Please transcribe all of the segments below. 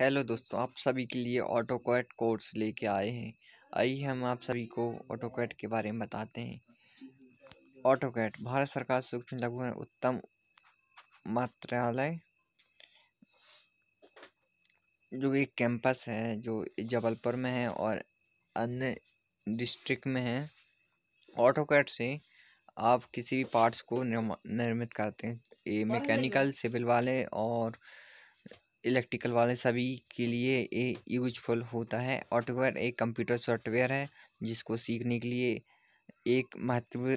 hello दोस्तों आप सभी के लिए ऑटो कैट कोर्स लेके आए हैं आइए हम आप सभी को ऑटो कैट के बारे में बताते हैं ऑटो कैट भारत सरकार सूक्ष्म लघु उत्तम मंत्रालय जो एक कैंपस है जो जबलपुर में है और अन्य डिस्ट्रिक्ट में है ऑटो कैट से आप किसी भी पार्ट्स को निर्मित करते हैं ये मैकेनिकल सिविल वाले और इलेक्ट्रिकल वाले सभी के लिए ये यूजफुल होता है ऑटोवेयर एक कंप्यूटर सॉफ्टवेयर है जिसको सीखने के लिए एक महत्वपूर्ण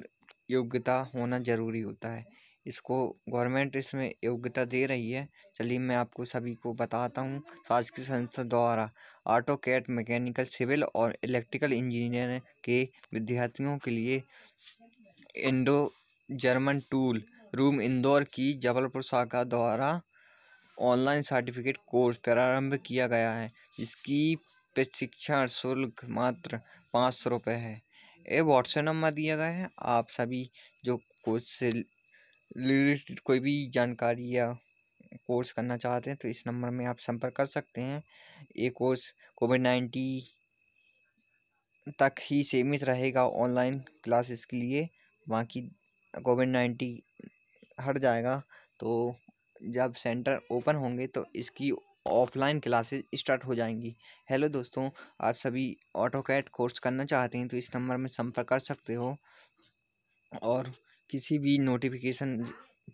योग्यता होना ज़रूरी होता है इसको गवर्नमेंट इसमें योग्यता दे रही है चलिए मैं आपको सभी को बताता हूँ शासकीय संस्था द्वारा ऑटो कैट मैकेनिकल सिविल और इलेक्ट्रिकल इंजीनियर के विद्यार्थियों के लिए Indo German tool room Indore की जबलपुर शाखा द्वारा ऑनलाइन सर्टिफिकेट कोर्स प्रारंभ किया गया है जिसकी प्रशिक्षण शुल्क मात्र पाँच सौ रुपये है ये व्हाट्सएप नंबर दिया गया है आप सभी जो कोर्स से रिलेटेड कोई भी जानकारी या कोर्स करना चाहते हैं तो इस नंबर में आप संपर्क कर सकते हैं ये कोर्स कोविड नाइन्टी तक ही सीमित रहेगा ऑनलाइन क्लासेस के लिए बाकी कोविड नाइन्टी हट जाएगा तो जब सेंटर ओपन होंगे तो इसकी ऑफलाइन क्लासेस स्टार्ट हो जाएंगी हेलो दोस्तों आप सभी ऑटो कैट कोर्स करना चाहते हैं तो इस नंबर में संपर्क कर सकते हो और किसी भी नोटिफिकेशन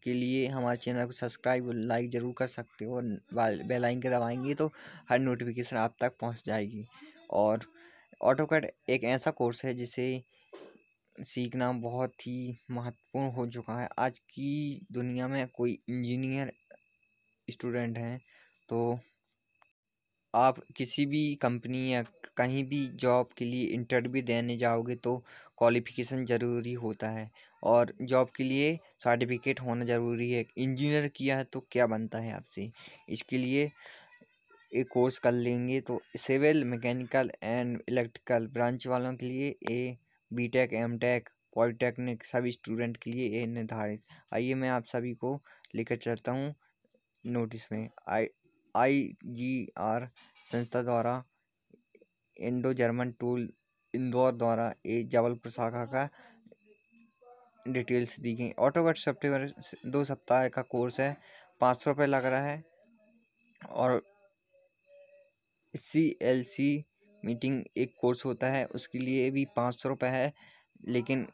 के लिए हमारे चैनल को सब्सक्राइब और लाइक ज़रूर कर सकते हो और बेल आइकन दबाएंगे तो हर नोटिफिकेशन आप तक पहुंच जाएगी और ऑटो कैट एक ऐसा कोर्स है जिसे सीखना बहुत ही महत्वपूर्ण हो चुका है आज की दुनिया में कोई इंजीनियर स्टूडेंट हैं तो आप किसी भी कंपनी या कहीं भी जॉब के लिए इंटरव्यू देने जाओगे तो क्वालिफ़िकेशन ज़रूरी होता है और जॉब के लिए सर्टिफिकेट होना ज़रूरी है इंजीनियर किया है तो क्या बनता है आपसे इसके लिए एक कोर्स कर लेंगे तो civil mechanical and electrical branch वालों के लिए ए बीटेक एमटेक पॉलिटेक्निक सभी स्टूडेंट के लिए ये निर्धारित आइए मैं आप सभी को लेकर चलता हूँ नोटिस में आई आई जी आर संस्था द्वारा इंडो जर्मन टूल इंदौर द्वारा ए जबलपुर शाखा का डिटेल्स दी गई ऑटोकट कट दो सप्ताह का कोर्स है पाँच सौ रुपये लग रहा है और सी एल सी मीटिंग एक कोर्स होता है उसके लिए भी पाँच सौ रुपये है लेकिन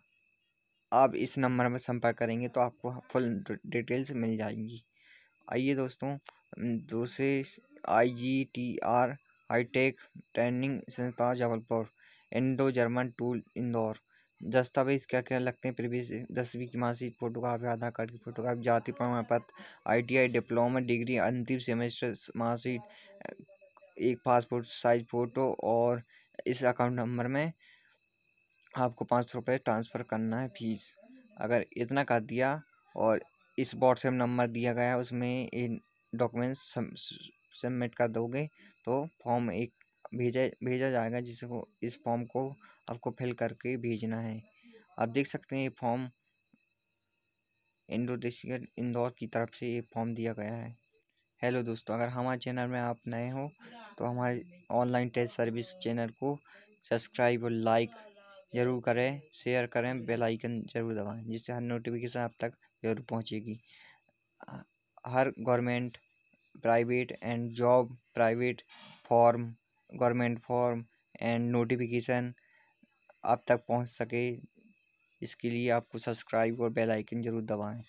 आप इस नंबर में संपर्क करेंगे तो आपको फुल डिटेल्स मिल जाएंगी आइए दोस्तों दूसरे I G T R hitech training संस्था Jabalpur Indo German tool Indore दस्तावेज क्या क्या लगते हैं प्रीवियस दसवीं की मासिक फोटोग्राफी आधार कार्ड की फोटोग्राफी जाति प्रमाण पत्र I T I diploma degree अंतिम सेमेस्टर मार्कशीट एक पासपोर्ट साइज फ़ोटो और इस अकाउंट नंबर में आपको पाँच सौ रुपये ट्रांसफ़र करना है फीस अगर इतना कर दिया और इस व्हाट्सएप नंबर दिया गया है उसमें इन डॉक्यूमेंट्स सबमिट कर दोगे तो फॉर्म एक भेजा भेजा जाएगा जिसको इस फॉर्म को आपको फिल करके भेजना है आप देख सकते हैं ये फॉर्म डिस्ट्रिक्ट इंदौर की तरफ से ये फॉर्म दिया गया है हेलो दोस्तों अगर हमारे चैनल में आप नए हो तो हमारे ऑनलाइन टेस्ट सर्विस चैनल को सब्सक्राइब और लाइक ज़रूर करें शेयर करें बेल आइकन ज़रूर दबाएं जिससे हर नोटिफिकेशन आप तक ज़रूर पहुंचेगी हर government private and job private form government form and notification आप तक पहुंच सके इसके लिए आपको सब्सक्राइब और बेल आइकन ज़रूर दबाएं